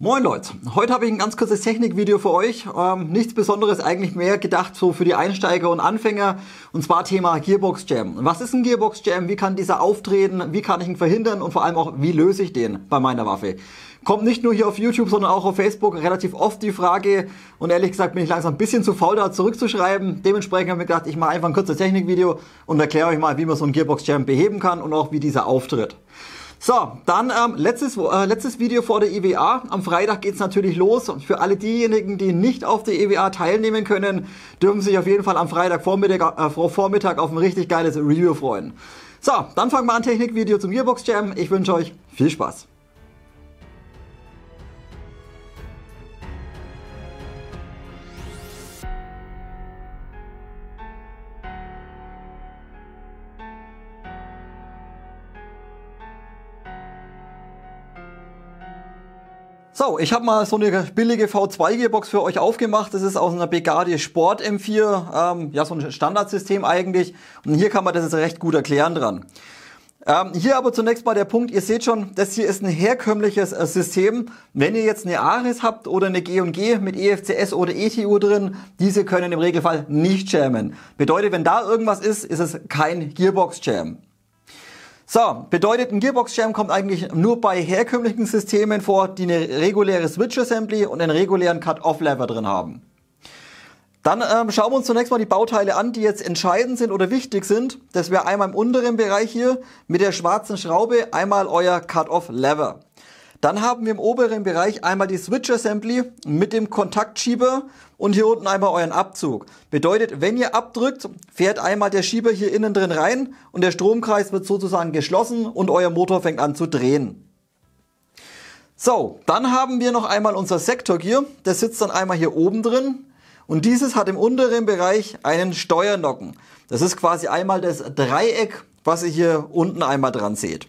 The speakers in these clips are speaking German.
Moin Leute, heute habe ich ein ganz kurzes Technikvideo für euch. Ähm, nichts Besonderes, eigentlich mehr gedacht so für die Einsteiger und Anfänger. Und zwar Thema Gearbox Jam. Was ist ein Gearbox Jam? Wie kann dieser auftreten? Wie kann ich ihn verhindern? Und vor allem auch, wie löse ich den bei meiner Waffe? Kommt nicht nur hier auf YouTube, sondern auch auf Facebook relativ oft die Frage. Und ehrlich gesagt bin ich langsam ein bisschen zu faul, da zurückzuschreiben. Dementsprechend habe ich gedacht, ich mache einfach ein kurzes Technikvideo und erkläre euch mal, wie man so ein Gearbox Jam beheben kann und auch wie dieser auftritt. So, dann ähm, letztes, äh, letztes Video vor der EWA. Am Freitag geht's natürlich los. Und für alle diejenigen, die nicht auf der EWA teilnehmen können, dürfen sich auf jeden Fall am Freitag Vormittag, äh, Vormittag auf ein richtig geiles Review freuen. So, dann fangen wir an Technikvideo zum Gearbox Jam. Ich wünsche euch viel Spaß. So, ich habe mal so eine billige V2-Gearbox für euch aufgemacht. Das ist aus einer Begadi Sport M4, ähm, ja so ein Standardsystem eigentlich. Und hier kann man das jetzt recht gut erklären dran. Ähm, hier aber zunächst mal der Punkt, ihr seht schon, das hier ist ein herkömmliches äh, System. Wenn ihr jetzt eine Ares habt oder eine G&G mit EFCS oder ETU drin, diese können im Regelfall nicht jammen. Bedeutet, wenn da irgendwas ist, ist es kein Gearbox-Jam. So, bedeutet ein Gearbox Jam kommt eigentlich nur bei herkömmlichen Systemen vor, die eine reguläre Switch Assembly und einen regulären Cut-Off Lever drin haben. Dann ähm, schauen wir uns zunächst mal die Bauteile an, die jetzt entscheidend sind oder wichtig sind. Das wäre einmal im unteren Bereich hier mit der schwarzen Schraube einmal euer Cut-Off Lever. Dann haben wir im oberen Bereich einmal die Switch Assembly mit dem Kontaktschieber und hier unten einmal euren Abzug. Bedeutet, wenn ihr abdrückt, fährt einmal der Schieber hier innen drin rein und der Stromkreis wird sozusagen geschlossen und euer Motor fängt an zu drehen. So, dann haben wir noch einmal unser Sektorgear. Der sitzt dann einmal hier oben drin. Und dieses hat im unteren Bereich einen Steuernocken. Das ist quasi einmal das Dreieck, was ihr hier unten einmal dran seht.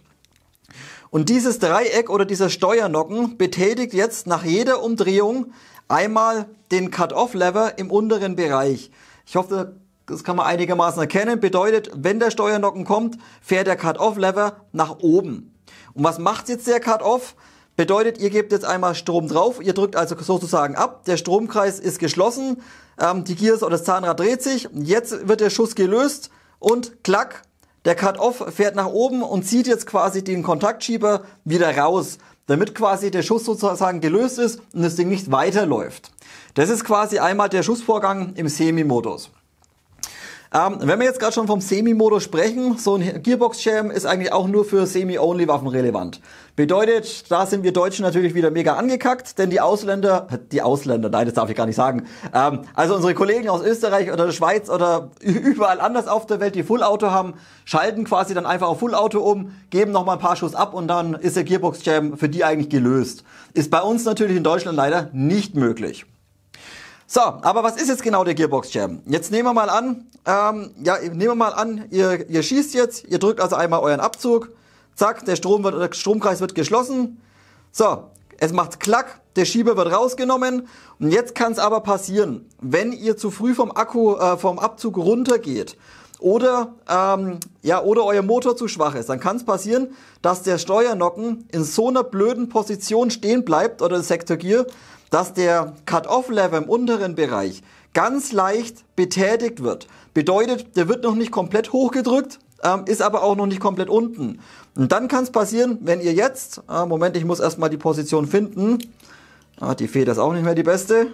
Und dieses Dreieck oder dieser Steuernocken betätigt jetzt nach jeder Umdrehung Einmal den Cut-Off-Lever im unteren Bereich. Ich hoffe, das kann man einigermaßen erkennen. Bedeutet, wenn der Steuernocken kommt, fährt der Cut-Off-Lever nach oben. Und was macht jetzt der Cut-Off? Bedeutet, ihr gebt jetzt einmal Strom drauf, ihr drückt also sozusagen ab, der Stromkreis ist geschlossen, ähm, die Gears oder das Zahnrad dreht sich, jetzt wird der Schuss gelöst und klack, der Cut-Off fährt nach oben und zieht jetzt quasi den Kontaktschieber wieder raus damit quasi der Schuss sozusagen gelöst ist und das Ding nicht weiterläuft. Das ist quasi einmal der Schussvorgang im Semi-Modus. Ähm, wenn wir jetzt gerade schon vom Semi-Motor sprechen, so ein Gearbox-Jam ist eigentlich auch nur für Semi-Only-Waffen relevant. Bedeutet, da sind wir Deutschen natürlich wieder mega angekackt, denn die Ausländer, die Ausländer, nein, das darf ich gar nicht sagen, ähm, also unsere Kollegen aus Österreich oder der Schweiz oder überall anders auf der Welt, die Full-Auto haben, schalten quasi dann einfach auf Full-Auto um, geben nochmal ein paar Schuss ab und dann ist der Gearbox-Jam für die eigentlich gelöst. Ist bei uns natürlich in Deutschland leider nicht möglich. So, aber was ist jetzt genau der Gearbox Jam? Jetzt nehmen wir mal an, ähm, ja, nehmen wir mal an, ihr, ihr schießt jetzt, ihr drückt also einmal euren Abzug, zack, der, Strom wird, der Stromkreis wird geschlossen. So, es macht Klack, der Schieber wird rausgenommen und jetzt kann es aber passieren, wenn ihr zu früh vom Akku, äh, vom Abzug runtergeht oder, ähm, ja, oder euer Motor zu schwach ist, dann kann es passieren, dass der Steuernocken in so einer blöden Position stehen bleibt oder das Sektor Gear, dass der Cut-off-Level im unteren Bereich ganz leicht betätigt wird. Bedeutet, der wird noch nicht komplett hochgedrückt, ähm, ist aber auch noch nicht komplett unten. Und dann kann es passieren, wenn ihr jetzt, äh, Moment, ich muss erstmal die Position finden. Ah, die Feder ist auch nicht mehr die beste.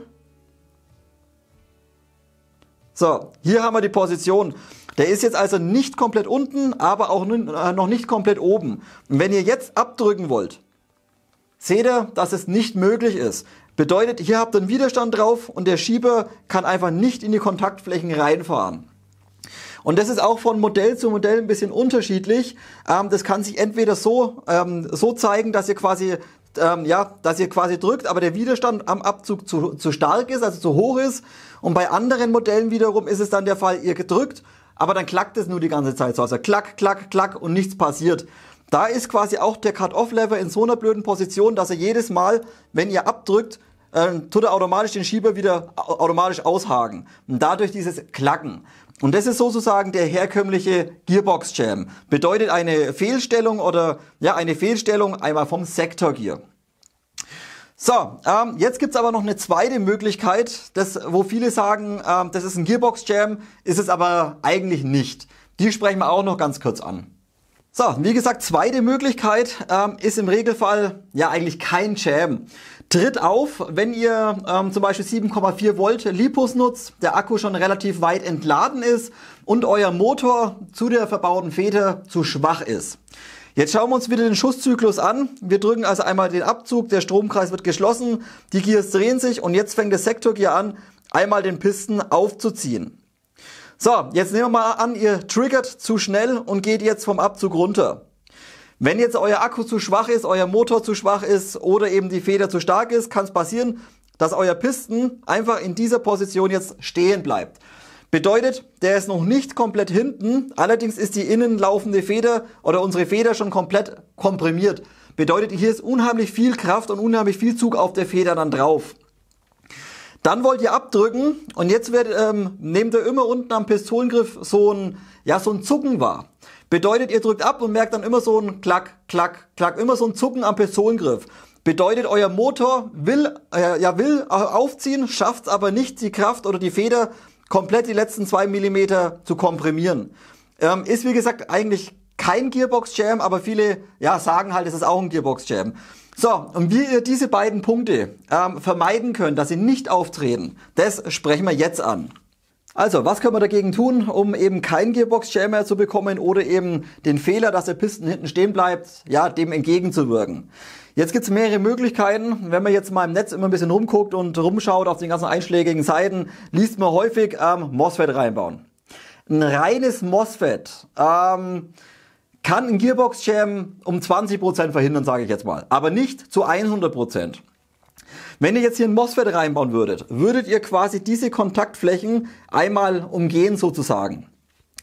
So, hier haben wir die Position. Der ist jetzt also nicht komplett unten, aber auch äh, noch nicht komplett oben. Und wenn ihr jetzt abdrücken wollt, seht ihr, dass es nicht möglich ist. Bedeutet, hier habt ihr einen Widerstand drauf und der Schieber kann einfach nicht in die Kontaktflächen reinfahren. Und das ist auch von Modell zu Modell ein bisschen unterschiedlich. Ähm, das kann sich entweder so, ähm, so zeigen, dass ihr quasi ähm, ja, dass ihr quasi drückt, aber der Widerstand am Abzug zu, zu stark ist, also zu hoch ist. Und bei anderen Modellen wiederum ist es dann der Fall, ihr gedrückt, aber dann klackt es nur die ganze Zeit so. Also klack, klack, klack und nichts passiert. Da ist quasi auch der Cut-Off-Lever in so einer blöden Position, dass er jedes Mal, wenn ihr abdrückt, äh, tut er automatisch den Schieber wieder automatisch aushaken. Und dadurch dieses Klacken. Und das ist sozusagen der herkömmliche Gearbox-Jam. Bedeutet eine Fehlstellung oder ja, eine Fehlstellung einmal vom Sektor-Gear. So, ähm, jetzt gibt's aber noch eine zweite Möglichkeit, das, wo viele sagen, ähm, das ist ein Gearbox-Jam, ist es aber eigentlich nicht. Die sprechen wir auch noch ganz kurz an. So, wie gesagt, zweite Möglichkeit ähm, ist im Regelfall ja eigentlich kein Jam. Tritt auf, wenn ihr ähm, zum Beispiel 7,4 Volt Lipos nutzt, der Akku schon relativ weit entladen ist und euer Motor zu der verbauten Feder zu schwach ist. Jetzt schauen wir uns wieder den Schusszyklus an. Wir drücken also einmal den Abzug, der Stromkreis wird geschlossen, die Gears drehen sich und jetzt fängt das Sektorgear an, einmal den Pisten aufzuziehen. So, jetzt nehmen wir mal an, ihr triggert zu schnell und geht jetzt vom Abzug runter. Wenn jetzt euer Akku zu schwach ist, euer Motor zu schwach ist oder eben die Feder zu stark ist, kann es passieren, dass euer Pisten einfach in dieser Position jetzt stehen bleibt. Bedeutet, der ist noch nicht komplett hinten, allerdings ist die innen laufende Feder oder unsere Feder schon komplett komprimiert. Bedeutet, hier ist unheimlich viel Kraft und unheimlich viel Zug auf der Feder dann drauf. Dann wollt ihr abdrücken und jetzt wird, ähm, nehmt ihr immer unten am Pistolengriff so ein, ja, so ein Zucken wahr. Bedeutet, ihr drückt ab und merkt dann immer so ein Klack, Klack, Klack, immer so ein Zucken am Pistolengriff. Bedeutet, euer Motor will, äh, ja, will aufziehen, schafft aber nicht die Kraft oder die Feder komplett die letzten zwei Millimeter zu komprimieren. Ähm, ist wie gesagt eigentlich kein Gearbox-Jam, aber viele ja, sagen halt, es ist auch ein Gearbox-Jam. So, und wie ihr diese beiden Punkte ähm, vermeiden könnt, dass sie nicht auftreten, das sprechen wir jetzt an. Also, was können wir dagegen tun, um eben kein Gearbox Jam mehr zu bekommen oder eben den Fehler, dass der Pisten hinten stehen bleibt, ja, dem entgegenzuwirken? Jetzt gibt's mehrere Möglichkeiten. Wenn man jetzt mal im Netz immer ein bisschen rumguckt und rumschaut auf den ganzen einschlägigen Seiten, liest man häufig ähm, MOSFET reinbauen. Ein reines MOSFET. Ähm, kann ein Gearbox-Jam um 20% verhindern, sage ich jetzt mal. Aber nicht zu 100%. Wenn ihr jetzt hier ein MOSFET reinbauen würdet, würdet ihr quasi diese Kontaktflächen einmal umgehen sozusagen.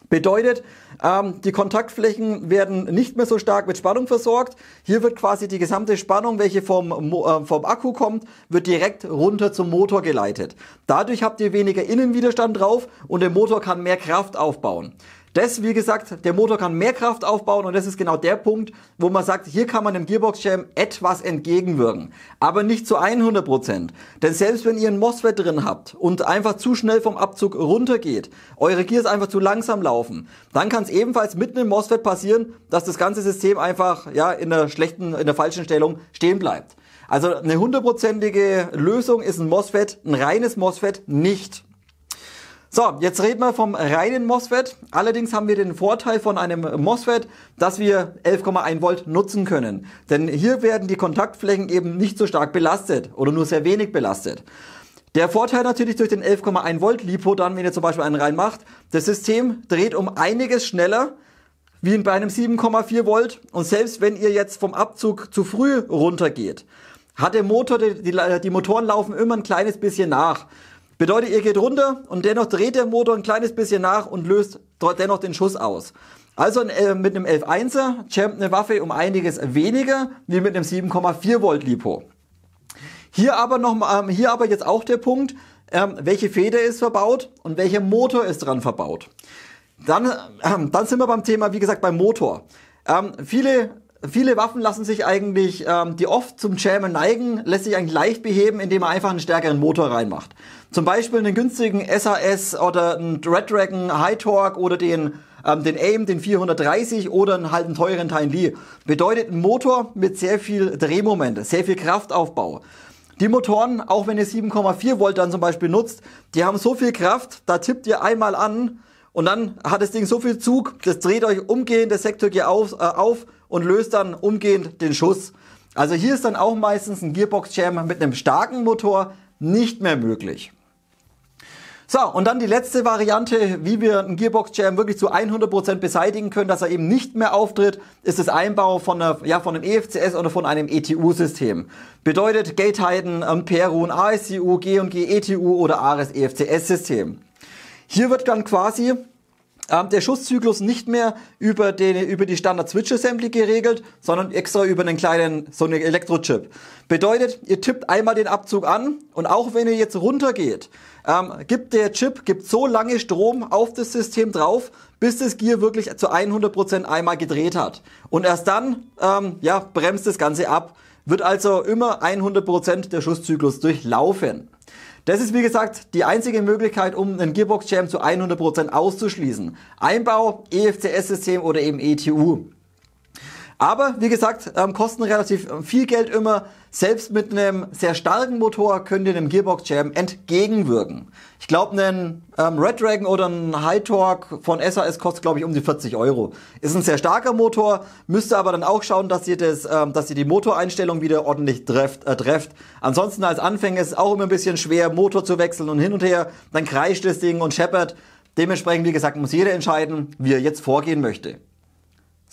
Bedeutet, ähm, die Kontaktflächen werden nicht mehr so stark mit Spannung versorgt. Hier wird quasi die gesamte Spannung, welche vom, äh, vom Akku kommt, wird direkt runter zum Motor geleitet. Dadurch habt ihr weniger Innenwiderstand drauf und der Motor kann mehr Kraft aufbauen. Das, wie gesagt, der Motor kann mehr Kraft aufbauen und das ist genau der Punkt, wo man sagt, hier kann man dem Gearbox Jam etwas entgegenwirken. Aber nicht zu 100%. Denn selbst wenn ihr ein MOSFET drin habt und einfach zu schnell vom Abzug runtergeht, eure Gears einfach zu langsam laufen, dann kann es ebenfalls mit einem MOSFET passieren, dass das ganze System einfach, ja, in der schlechten, in der falschen Stellung stehen bleibt. Also eine hundertprozentige Lösung ist ein MOSFET, ein reines MOSFET nicht. So, jetzt reden wir vom reinen MOSFET. Allerdings haben wir den Vorteil von einem MOSFET, dass wir 11,1 Volt nutzen können. Denn hier werden die Kontaktflächen eben nicht so stark belastet oder nur sehr wenig belastet. Der Vorteil natürlich durch den 11,1 Volt LiPo dann, wenn ihr zum Beispiel einen reinmacht, das System dreht um einiges schneller wie bei einem 7,4 Volt und selbst wenn ihr jetzt vom Abzug zu früh runtergeht, hat der Motor, die, die, die Motoren laufen immer ein kleines bisschen nach. Bedeutet, ihr geht runter und dennoch dreht der Motor ein kleines bisschen nach und löst dennoch den Schuss aus. Also äh, mit einem 11.1er champ eine Waffe um einiges weniger wie mit einem 7,4 Volt Lipo. Hier aber, noch, ähm, hier aber jetzt auch der Punkt, ähm, welche Feder ist verbaut und welcher Motor ist dran verbaut. Dann, ähm, dann sind wir beim Thema, wie gesagt, beim Motor. Ähm, viele viele Waffen lassen sich eigentlich, ähm, die oft zum Jammen neigen, lässt sich eigentlich leicht beheben, indem man einfach einen stärkeren Motor reinmacht. Zum Beispiel einen günstigen SAS oder einen Red Dragon High Torque oder den, ähm, den AIM, den 430 oder einen halben teuren Tyne Lee. Bedeutet ein Motor mit sehr viel Drehmoment, sehr viel Kraftaufbau. Die Motoren, auch wenn ihr 7,4 Volt dann zum Beispiel nutzt, die haben so viel Kraft, da tippt ihr einmal an und dann hat das Ding so viel Zug, das dreht euch umgehend das Sektorgear auf, äh, auf und löst dann umgehend den Schuss. Also hier ist dann auch meistens ein Gearbox-Jam mit einem starken Motor nicht mehr möglich. So, und dann die letzte Variante, wie wir einen Gearbox-Jam wirklich zu 100% beseitigen können, dass er eben nicht mehr auftritt, ist das Einbau von, einer, ja, von einem EFCS oder von einem ETU-System. Bedeutet Gateheiten, Amperu, ASCU, G&G ETU oder ares EFCS-System. Hier wird dann quasi ähm, der Schusszyklus nicht mehr über, den, über die Standard-Switch-Assembly geregelt, sondern extra über einen kleinen, so einen Elektrochip. Bedeutet, ihr tippt einmal den Abzug an und auch wenn ihr jetzt runtergeht, ähm, gibt der Chip gibt so lange Strom auf das System drauf, bis das Gear wirklich zu 100% einmal gedreht hat. Und erst dann ähm, ja, bremst das Ganze ab. Wird also immer 100% der Schusszyklus durchlaufen. Das ist wie gesagt die einzige Möglichkeit, um einen Gearbox Jam zu 100% auszuschließen. Einbau, EFCS-System oder eben ETU. Aber wie gesagt, ähm, kosten relativ ähm, viel Geld immer. Selbst mit einem sehr starken Motor könnt ihr einem Gearbox Jam entgegenwirken. Ich glaube, ein ähm, Red Dragon oder ein High Torque von SAS kostet, glaube ich, um die 40 Euro. Ist ein sehr starker Motor, müsst ihr aber dann auch schauen, dass ihr, das, ähm, dass ihr die Motoreinstellung wieder ordentlich trefft, äh, trefft. Ansonsten als Anfänger ist es auch immer ein bisschen schwer, Motor zu wechseln und hin und her. Dann kreischt das Ding und scheppert. Dementsprechend, wie gesagt, muss jeder entscheiden, wie er jetzt vorgehen möchte.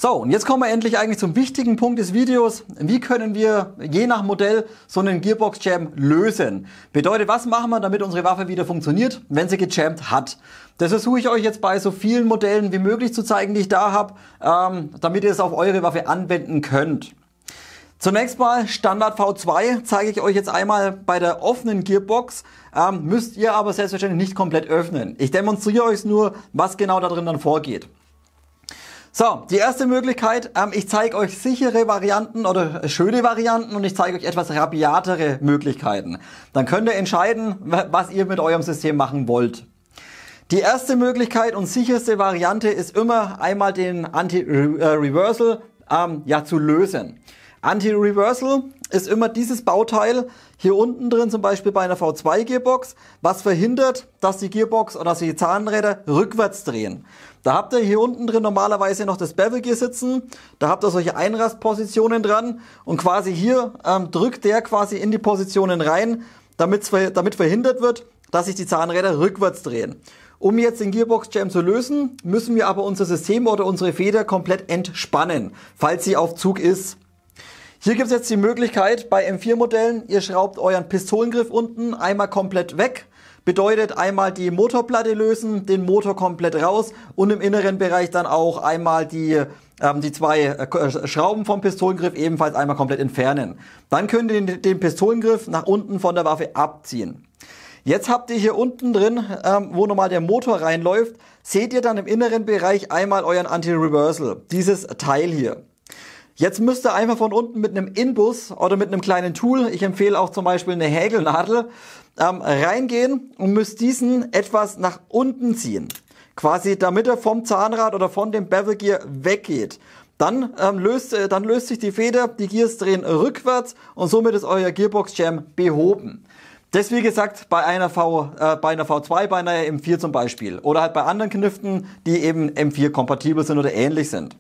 So, und jetzt kommen wir endlich eigentlich zum wichtigen Punkt des Videos. Wie können wir je nach Modell so einen Gearbox Jam lösen? Bedeutet, was machen wir, damit unsere Waffe wieder funktioniert, wenn sie gejammt hat? Das versuche ich euch jetzt bei so vielen Modellen wie möglich zu zeigen, die ich da habe, ähm, damit ihr es auf eure Waffe anwenden könnt. Zunächst mal Standard V2 zeige ich euch jetzt einmal bei der offenen Gearbox. Ähm, müsst ihr aber selbstverständlich nicht komplett öffnen. Ich demonstriere euch nur, was genau da drin dann vorgeht. So, die erste Möglichkeit, ähm, ich zeige euch sichere Varianten oder äh, schöne Varianten und ich zeige euch etwas rabiatere Möglichkeiten. Dann könnt ihr entscheiden, was ihr mit eurem System machen wollt. Die erste Möglichkeit und sicherste Variante ist immer einmal den Anti-Reversal äh, ähm, ja, zu lösen. Anti-Reversal ist immer dieses Bauteil hier unten drin, zum Beispiel bei einer V2-Gearbox, was verhindert, dass die Gearbox oder dass die Zahnräder rückwärts drehen. Da habt ihr hier unten drin normalerweise noch das Bevel Gear sitzen, da habt ihr solche Einrastpositionen dran und quasi hier ähm, drückt der quasi in die Positionen rein, damit, damit verhindert wird, dass sich die Zahnräder rückwärts drehen. Um jetzt den Gearbox-Jam zu lösen, müssen wir aber unser System oder unsere Feder komplett entspannen, falls sie auf Zug ist. Hier gibt es jetzt die Möglichkeit bei M4-Modellen, ihr schraubt euren Pistolengriff unten einmal komplett weg. Bedeutet einmal die Motorplatte lösen, den Motor komplett raus und im inneren Bereich dann auch einmal die, ähm, die zwei äh, äh, Schrauben vom Pistolengriff ebenfalls einmal komplett entfernen. Dann könnt ihr den, den Pistolengriff nach unten von der Waffe abziehen. Jetzt habt ihr hier unten drin, ähm, wo nochmal der Motor reinläuft, seht ihr dann im inneren Bereich einmal euren Anti-Reversal, dieses Teil hier. Jetzt müsst ihr einfach von unten mit einem Inbus oder mit einem kleinen Tool, ich empfehle auch zum Beispiel eine Häkelnadel, ähm, reingehen und müsst diesen etwas nach unten ziehen. Quasi damit er vom Zahnrad oder von dem Bevel Gear weggeht. Dann, ähm, löst, äh, dann löst sich die Feder, die Gears drehen rückwärts und somit ist euer Gearbox Jam behoben. Das wie gesagt bei einer, v, äh, bei einer V2, bei einer M4 zum Beispiel. Oder halt bei anderen Kniften, die eben M4 kompatibel sind oder ähnlich sind.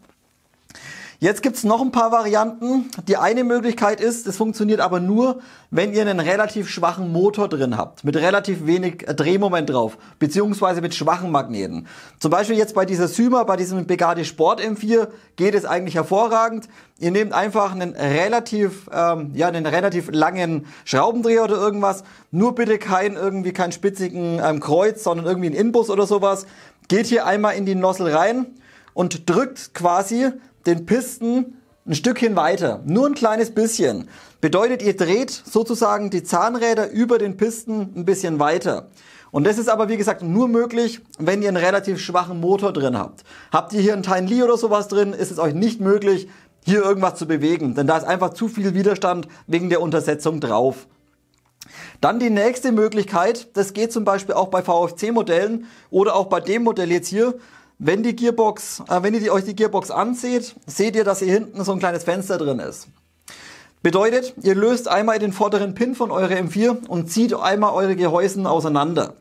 Jetzt gibt's noch ein paar Varianten. Die eine Möglichkeit ist, es funktioniert aber nur, wenn ihr einen relativ schwachen Motor drin habt, mit relativ wenig Drehmoment drauf, beziehungsweise mit schwachen Magneten. Zum Beispiel jetzt bei dieser Syma, bei diesem Begadi Sport M4 geht es eigentlich hervorragend. Ihr nehmt einfach einen relativ, ähm, ja, einen relativ langen Schraubendreher oder irgendwas. Nur bitte kein irgendwie keinen spitzigen ähm, Kreuz, sondern irgendwie einen Inbus oder sowas. Geht hier einmal in die Nossel rein und drückt quasi den Pisten ein Stückchen weiter, nur ein kleines bisschen. Bedeutet, ihr dreht sozusagen die Zahnräder über den Pisten ein bisschen weiter. Und das ist aber wie gesagt nur möglich, wenn ihr einen relativ schwachen Motor drin habt. Habt ihr hier einen Tiny Lee oder sowas drin, ist es euch nicht möglich, hier irgendwas zu bewegen, denn da ist einfach zu viel Widerstand wegen der Untersetzung drauf. Dann die nächste Möglichkeit, das geht zum Beispiel auch bei VFC-Modellen oder auch bei dem Modell jetzt hier, wenn die Gearbox, äh, wenn ihr die, euch die Gearbox anseht, seht ihr, dass hier hinten so ein kleines Fenster drin ist. Bedeutet, ihr löst einmal den vorderen Pin von eurer M4 und zieht einmal eure Gehäusen auseinander.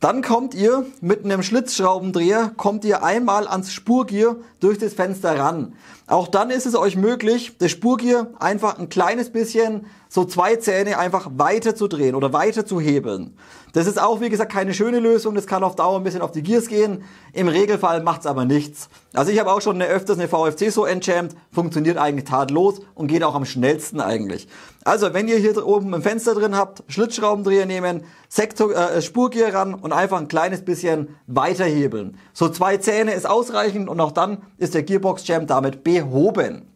Dann kommt ihr mit einem Schlitzschraubendreher, kommt ihr einmal ans Spurgier durch das Fenster ran. Auch dann ist es euch möglich, das Spurgier einfach ein kleines bisschen, so zwei Zähne einfach weiter zu drehen oder weiter zu hebeln. Das ist auch, wie gesagt, keine schöne Lösung. Das kann auf Dauer ein bisschen auf die Gears gehen. Im Regelfall macht es aber nichts. Also ich habe auch schon eine, öfters eine VFC so entjammt. Funktioniert eigentlich tadellos und geht auch am schnellsten eigentlich. Also wenn ihr hier oben ein Fenster drin habt, Schlitzschraubendreher nehmen, Sektor, äh, Spurgier ran und einfach ein kleines bisschen weiter hebeln. So zwei Zähne ist ausreichend und auch dann ist der Gearbox-Jam damit behindert gehoben.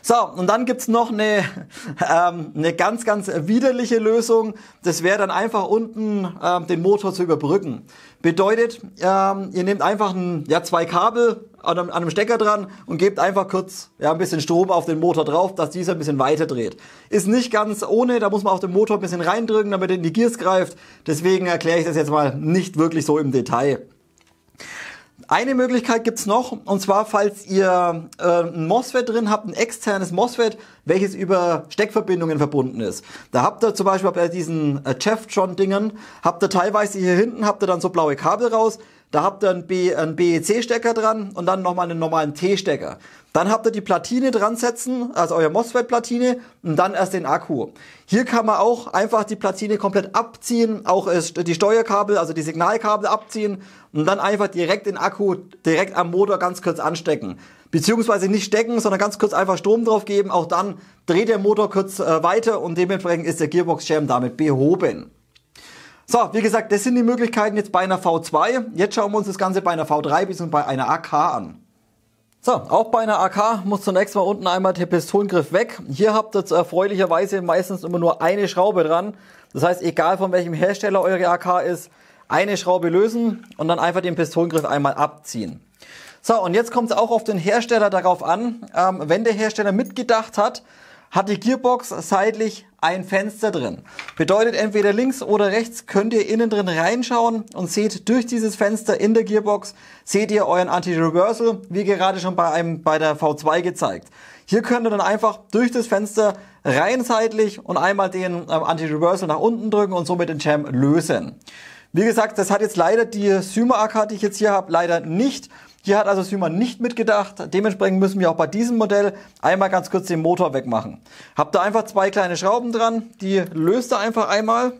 So, und dann gibt es noch eine, ähm, eine ganz, ganz widerliche Lösung. Das wäre dann einfach unten ähm, den Motor zu überbrücken. Bedeutet, ähm, ihr nehmt einfach ein, ja, zwei Kabel an einem, an einem Stecker dran und gebt einfach kurz ja, ein bisschen Strom auf den Motor drauf, dass dieser ein bisschen weiter dreht. Ist nicht ganz ohne, da muss man auf den Motor ein bisschen reindrücken, damit er in die Gears greift. Deswegen erkläre ich das jetzt mal nicht wirklich so im Detail. Eine Möglichkeit gibt's noch, und zwar, falls ihr äh, ein MOSFET drin habt, ein externes MOSFET, welches über Steckverbindungen verbunden ist. Da habt ihr zum Beispiel bei diesen äh, Jeff-John-Dingern, habt ihr teilweise hier hinten, habt ihr dann so blaue Kabel raus, da habt ihr einen, BEC-Stecker e dran und dann nochmal einen normalen T-Stecker. Dann habt ihr die Platine dran setzen, also eure MOSFET-Platine und dann erst den Akku. Hier kann man auch einfach die Platine komplett abziehen, auch die Steuerkabel, also die Signalkabel abziehen und dann einfach direkt den Akku direkt am Motor ganz kurz anstecken. Beziehungsweise nicht stecken, sondern ganz kurz einfach Strom drauf geben. Auch dann dreht der Motor kurz äh, weiter und dementsprechend ist der Gearbox-Jam damit behoben. So, wie gesagt, das sind die Möglichkeiten jetzt bei einer V2. Jetzt schauen wir uns das Ganze bei einer V3 bis und bei einer AK an. So, auch bei einer AK muss zunächst mal unten einmal der Pistolengriff weg. Hier habt ihr erfreulicherweise meistens immer nur eine Schraube dran. Das heißt, egal von welchem Hersteller eure AK ist, eine Schraube lösen und dann einfach den Pistolengriff einmal abziehen. So, und jetzt kommt es auch auf den Hersteller darauf an, ähm, wenn der Hersteller mitgedacht hat, hat die Gearbox seitlich ein Fenster drin. Bedeutet entweder links oder rechts könnt ihr innen drin reinschauen und seht durch dieses Fenster in der Gearbox seht ihr euren Anti-Reversal, wie gerade schon bei einem bei der V2 gezeigt. Hier könnt ihr dann einfach durch das Fenster rein seitlich und einmal den ähm, Anti-Reversal nach unten drücken und somit den Jam lösen. Wie gesagt, das hat jetzt leider die Syma-AK, die ich jetzt hier habe, leider nicht. Hier hat also Schumann nicht mitgedacht. Dementsprechend müssen wir auch bei diesem Modell einmal ganz kurz den Motor wegmachen. Habt da einfach zwei kleine Schrauben dran, die löst ihr einfach einmal.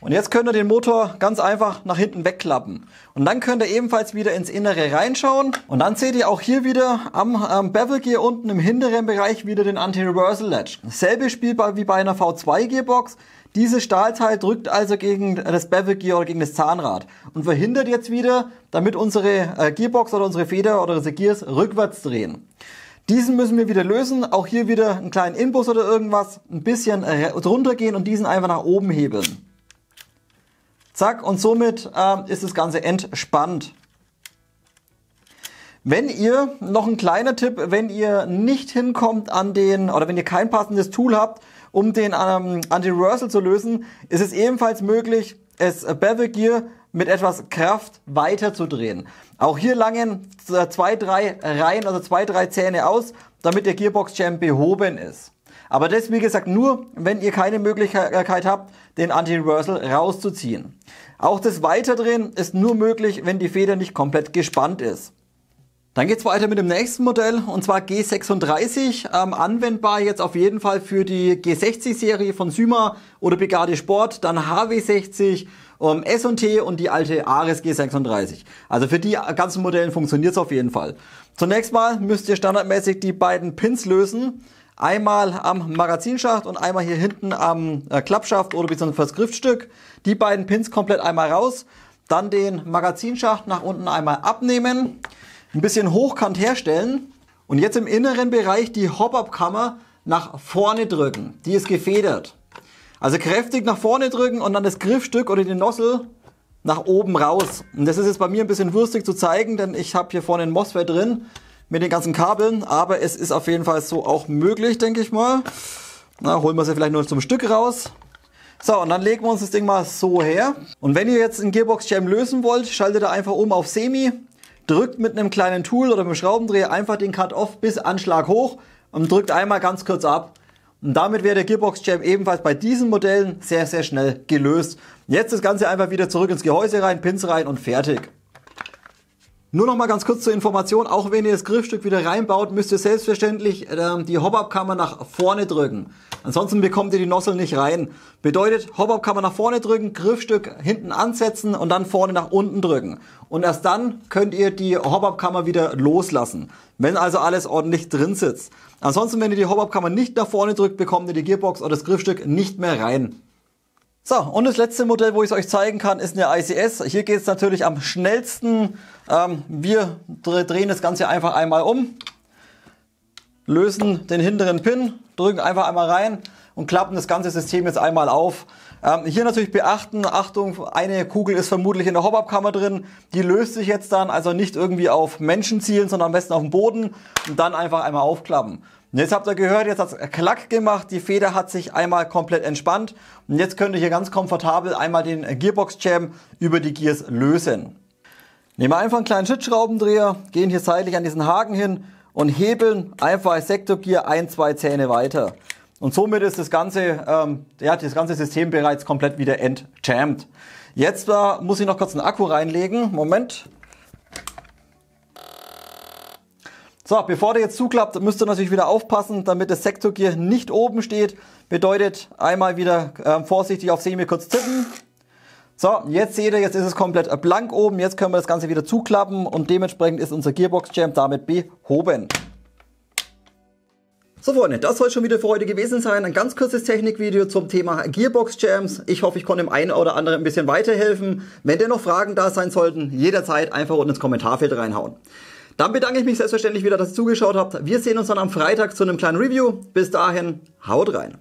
Und jetzt könnt ihr den Motor ganz einfach nach hinten wegklappen. Und dann könnt ihr ebenfalls wieder ins Innere reinschauen. Und dann seht ihr auch hier wieder am, am Bevel Gear unten im hinteren Bereich wieder den Anti-Reversal Latch. Selbe spielbar wie bei einer V2 Gearbox. Diese Stahlteil drückt also gegen das Bevelgear oder gegen das Zahnrad und verhindert jetzt wieder, damit unsere äh, Gearbox oder unsere Feder oder unsere Gears rückwärts drehen. Diesen müssen wir wieder lösen. Auch hier wieder einen kleinen Inbus oder irgendwas. Ein bisschen äh, runtergehen und diesen einfach nach oben hebeln. Zack, und somit äh, ist das Ganze entspannt. Wenn ihr, noch ein kleiner Tipp, wenn ihr nicht hinkommt an den, oder wenn ihr kein passendes Tool habt, um den ähm, Anti-Reversal zu lösen, ist es ebenfalls möglich, es äh, Bevel Gear mit etwas Kraft weiterzudrehen. Auch hier langen äh, zwei, drei Reihen, also zwei, drei Zähne aus, damit der Gearbox-Jam behoben ist. Aber das, wie gesagt, nur, wenn ihr keine Möglichkeit habt, den Anti-Reversal rauszuziehen. Auch das Weiterdrehen ist nur möglich, wenn die Feder nicht komplett gespannt ist. Dann geht's weiter mit dem nächsten Modell und zwar G36, ähm, anwendbar jetzt auf jeden Fall für die G60-Serie von Syma oder Bugatti Sport, dann HW60, ähm, S&T und die alte Ares G36. Also für die ganzen Modellen funktioniert's auf jeden Fall. Zunächst mal müsst ihr standardmäßig die beiden Pins lösen. Einmal am Magazinschacht und einmal hier hinten am äh, Klappschaft oder beziehungsweise fürs Griffstück. Die beiden Pins komplett einmal raus. Dann den Magazinschacht nach unten einmal abnehmen ein bisschen hochkant herstellen und jetzt im inneren Bereich die Hop-Up-Kammer nach vorne drücken. Die ist gefedert. Also kräftig nach vorne drücken und dann das Griffstück oder den Nossel nach oben raus. Und das ist jetzt bei mir ein bisschen würstig zu zeigen, denn ich habe hier vorne ein MOSFET drin mit den ganzen Kabeln, aber es ist auf jeden Fall so auch möglich, denke ich mal. Na, holen wir es ja vielleicht nur zum Stück raus. So, und dann legen wir uns das Ding mal so her. Und wenn ihr jetzt einen Gearbox Jam lösen wollt, schaltet da einfach um auf Semi drückt mit einem kleinen Tool oder mit einem Schraubendreher einfach den Cut-Off bis Anschlag hoch und drückt einmal ganz kurz ab. Und damit wäre der Gearbox Jam ebenfalls bei diesen Modellen sehr, sehr schnell gelöst. Jetzt das Ganze einfach wieder zurück ins Gehäuse rein, Pins rein und fertig. Nur noch mal ganz kurz zur Information, auch wenn ihr das Griffstück wieder reinbaut, müsst ihr selbstverständlich ähm, die Hop-Up-Kammer nach vorne drücken. Ansonsten bekommt ihr die Nossel nicht rein. Bedeutet, Hop-Up-Kammer nach vorne drücken, Griffstück hinten ansetzen und dann vorne nach unten drücken. Und erst dann könnt ihr die Hop-Up-Kammer wieder loslassen, wenn also alles ordentlich drin sitzt. Ansonsten, wenn ihr die Hop-Up-Kammer nicht nach vorne drückt, bekommt ihr die Gearbox oder das Griffstück nicht mehr rein. So, und das letzte Modell, wo ich es euch zeigen kann, ist eine ICS. Hier geht es natürlich am schnellsten. Ähm, wir drehen das Ganze einfach einmal um, lösen den hinteren Pin, drücken einfach einmal rein und klappen das ganze System jetzt einmal auf. Ähm, hier natürlich beachten, Achtung, eine Kugel ist vermutlich in der Hop-Up-Kammer drin. Die löst sich jetzt dann, also nicht irgendwie auf Menschen zielen, sondern am besten auf den Boden und dann einfach einmal aufklappen. Und jetzt habt ihr gehört, jetzt hat es klack gemacht, die Feder hat sich einmal komplett entspannt und jetzt könnt ihr hier ganz komfortabel einmal den Gearbox-Jam über die Gears lösen. Nehmen wir einfach einen kleinen Schlitzschraubendreher, gehen hier seitlich an diesen Haken hin und hebeln einfach als Sektorgear ein, zwei Zähne weiter. Und somit ist das ganze, ähm, ja, das ganze System bereits komplett wieder entjammt. Jetzt äh, muss ich noch kurz einen Akku reinlegen. Moment. So, bevor der jetzt zuklappt, müsst ihr natürlich wieder aufpassen, damit das Sektorgear nicht oben steht. Bedeutet einmal wieder äh, vorsichtig auf Semi kurz tippen. So, jetzt seht ihr, jetzt ist es komplett blank oben. Jetzt können wir das Ganze wieder zuklappen und dementsprechend ist unser Gearbox Jam damit behoben. So Freunde, das soll schon wieder für heute gewesen sein. Ein ganz kurzes Technikvideo zum Thema Gearbox Jams. Ich hoffe, ich konnte dem einen oder anderen ein bisschen weiterhelfen. Wenn noch Fragen da sein sollten, jederzeit einfach unten ins Kommentarfeld reinhauen. Dann bedanke ich mich selbstverständlich wieder, dass ihr zugeschaut habt. Wir sehen uns dann am Freitag zu einem kleinen Review. Bis dahin, haut rein.